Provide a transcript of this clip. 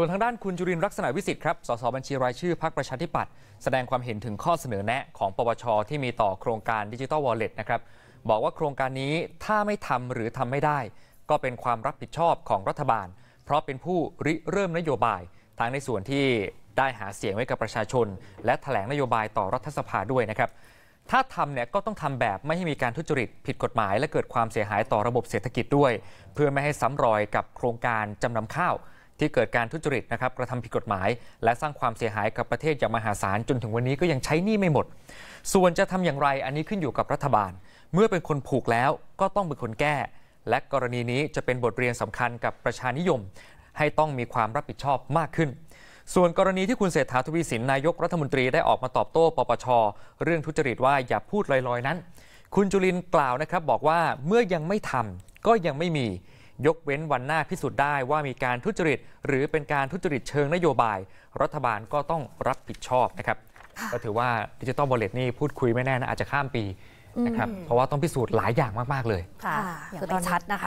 ส่วนทางด้านคุณจุรินลักษณะวิสิทธิ์ครับ สสบัญชีรายชื่อพรรคประชาธิปัตย์แสดงความเห็นถึงข้อเสนอแนะ ของปปชที่มีต่อโครงการดิจิทัลวอลเล็ตนะครับบอกว่าโครงการนี้ถ้าไม่ทำหรือทำไม่ได้ ก็เป็นความรับผิดชอบของรัฐบาล เพราะเป็นผู้ริเริ่มนโยบายทั้งในส่วนที่ได้หาเสียงไว้กับประชาชน และแถลงนโยบายต่อรัฐสภาด้วยนะครับถ้าทำเนี่ยก็ต้องทำแบบไม่ให้มีการทุจริตผิดกฎหมาย และเกิดความเสียหายต่อระบบเศรษฐกิจด้วย เพื่อไม่ให้ซ้ำรอยกับโครงการจำนำข้าวที่เกิดการทุจริตนะครับกระทำผิดกฎหมาย และสร้างความเสียหายกับประเทศอย่างมหาศาล จนถึงวันนี้ก็ยังใช้หนี้ไม่หมด ส่วนจะทำอย่างไรอันนี้ขึ้นอยู่กับรัฐบาล เมื่อเป็นคนผูกแล้วก็ต้องเป็นคนแก้ และกรณีนี้จะเป็นบทเรียนสำคัญกับประชานิยม ให้ต้องมีความรับผิดชอบมากขึ้น ส่วนกรณีที่คุณเศรษฐาทวีสิน นายกรัฐมนตรีได้ออกมาตอบโต้ปปชเรื่องทุจริตว่าอย่าพูดลอยๆนั้น คุณจุลินกล่าวนะครับบอกว่าเมื่อยังไม่ทำก็ยังไม่มียกเว้นวันหน้าพิสูจน์ได้ว่ามีการทุจริต หรือเป็นการทุจริตเชิงนโยบาย รัฐบาลก็ต้องรับผิดชอบนะครับก็ถือว่าดิจิตอลบอลเลตนี่พูดคุยไม่แน่นะ อาจจะข้ามปีนะครับ เพราะว่าต้องพิสูจน์หลายอย่างมาก ๆ เลย ค่ะคือตอนชัดนะคะ